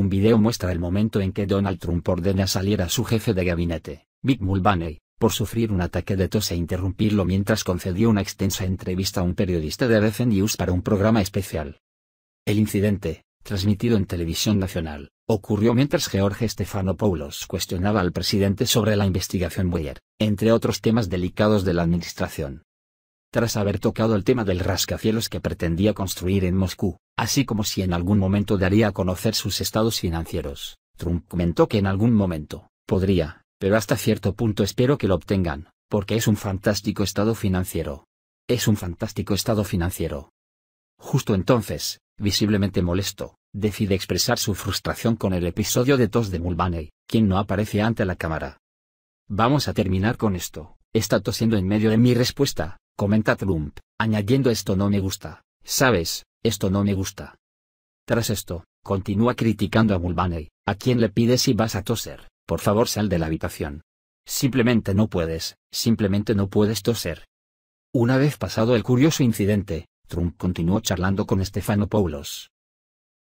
Un video muestra el momento en que Donald Trump ordena salir a su jefe de gabinete, Big Mulvaney, por sufrir un ataque de tos e interrumpirlo mientras concedió una extensa entrevista a un periodista de ABC News para un programa especial. El incidente, transmitido en televisión nacional, ocurrió mientras George Stephanopoulos cuestionaba al presidente sobre la investigación Mueller, entre otros temas delicados de la administración. Tras haber tocado el tema del rascacielos que pretendía construir en Moscú, así como si en algún momento daría a conocer sus estados financieros. Trump comentó que en algún momento, podría, pero hasta cierto punto espero que lo obtengan, porque es un fantástico estado financiero. Es un fantástico estado financiero. Justo entonces, visiblemente molesto, decide expresar su frustración con el episodio de tos de Mulvaney, quien no aparece ante la cámara. Vamos a terminar con esto, está tosiendo en medio de mi respuesta, comenta Trump, añadiendo esto no me gusta, ¿sabes? Esto no me gusta. Tras esto, continúa criticando a Mulvaney, a quien le pide si vas a toser, por favor sal de la habitación. Simplemente no puedes, simplemente no puedes toser. Una vez pasado el curioso incidente, Trump continuó charlando con Stefano Poulos.